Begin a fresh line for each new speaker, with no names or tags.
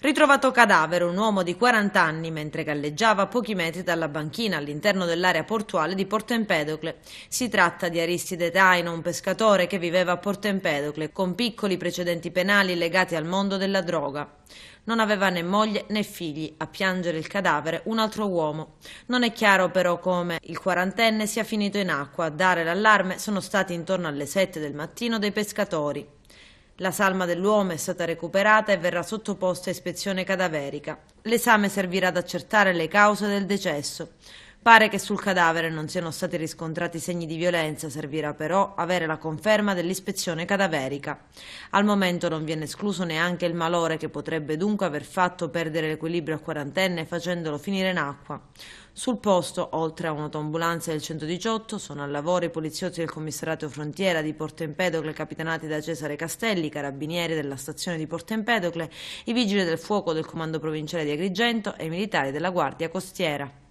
Ritrovato cadavere un uomo di 40 anni mentre galleggiava a pochi metri dalla banchina all'interno dell'area portuale di Porto Empedocle. Si tratta di Aristide Taino, un pescatore che viveva a Porto Empedocle con piccoli precedenti penali legati al mondo della droga. Non aveva né moglie né figli, a piangere il cadavere un altro uomo. Non è chiaro però come il quarantenne sia finito in acqua, a dare l'allarme sono stati intorno alle 7 del mattino dei pescatori. La salma dell'uomo è stata recuperata e verrà sottoposta a ispezione cadaverica. L'esame servirà ad accertare le cause del decesso. Pare che sul cadavere non siano stati riscontrati segni di violenza, servirà però avere la conferma dell'ispezione cadaverica. Al momento non viene escluso neanche il malore che potrebbe dunque aver fatto perdere l'equilibrio a quarantenne facendolo finire in acqua. Sul posto, oltre a un'autoambulanza del 118, sono al lavoro i poliziotti del commissariato frontiera di Porto Empedocle capitanati da Cesare Castelli, i carabinieri della stazione di Porto Empedocle, i vigili del fuoco del comando provinciale di Agrigento e i militari della Guardia Costiera.